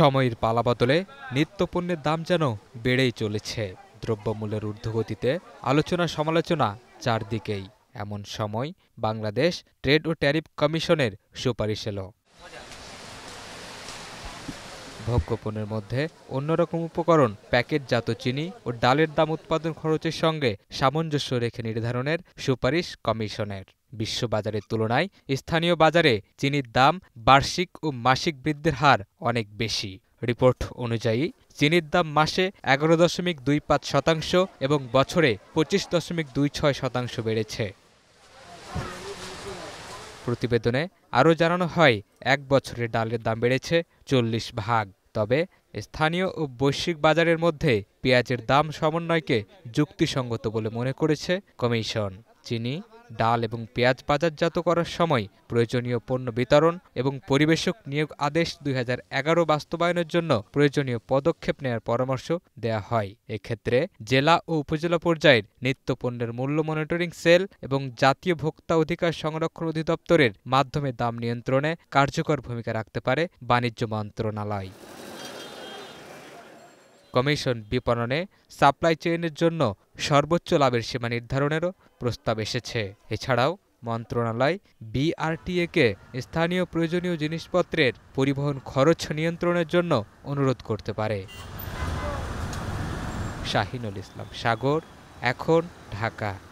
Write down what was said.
সময়ের পালা বদলে নিত্যপণ্যের দাম যেন বেড়েই চলেছে দ্রব্যমূল্যের ঊর্ধ্বগতিতে আলোচনা সমালোচনা চারদিকেই এমন সময় বাংলাদেশ ট্রেড ও ট্যারিফ কমিশনের সুপারিশ এল ভোগ্যপণের মধ্যে অন্যরকম উপকরণ প্যাকেটজাত চিনি ও ডালের দাম উৎপাদন খরচের সঙ্গে সামঞ্জস্য রেখে নির্ধারণের সুপারিশ কমিশনের বিশ্ববাজারের তুলনায় স্থানীয় বাজারে চিনির দাম বার্ষিক ও মাসিক বৃদ্ধির হার অনেক বেশি রিপোর্ট অনুযায়ী চিনির দাম মাসে এগারো দশমিক দুই পাঁচ শতাংশ এবং বছরে পঁচিশ দশমিক দুই ছয় শতাংশ বেড়েছে প্রতিবেদনে আরও জানানো হয় এক বছরে ডালের দাম বেড়েছে চল্লিশ ভাগ তবে স্থানীয় ও বৈশ্বিক বাজারের মধ্যে পেঁয়াজের দাম সমন্বয়কে যুক্তিসঙ্গত বলে মনে করেছে কমিশন চিনি ডাল এবং পেঁয়াজ বাজারজাত করার সময় প্রয়োজনীয় পণ্য বিতরণ এবং পরিবেশক নিয়োগ আদেশ দুই বাস্তবায়নের জন্য প্রয়োজনীয় পদক্ষেপ নেওয়ার পরামর্শ দেয়া হয় এক্ষেত্রে জেলা ও উপজেলা পর্যায়ের নিত্য পণ্যের মূল্য মনিটরিং সেল এবং জাতীয় ভোক্তা অধিকার সংরক্ষণ অধিদপ্তরের মাধ্যমে দাম নিয়ন্ত্রণে কার্যকর ভূমিকা রাখতে পারে বাণিজ্য মন্ত্রণালয় কমিশন বিপণনে সাপ্লাই চেইনের জন্য সর্বোচ্চ লাভের সীমা নির্ধারণেরও প্রস্তাব এসেছে এছাড়াও মন্ত্রণালয় কে স্থানীয় প্রয়োজনীয় জিনিসপত্রের পরিবহন খরচ নিয়ন্ত্রণের জন্য অনুরোধ করতে পারে শাহিনুল ইসলাম সাগর এখন ঢাকা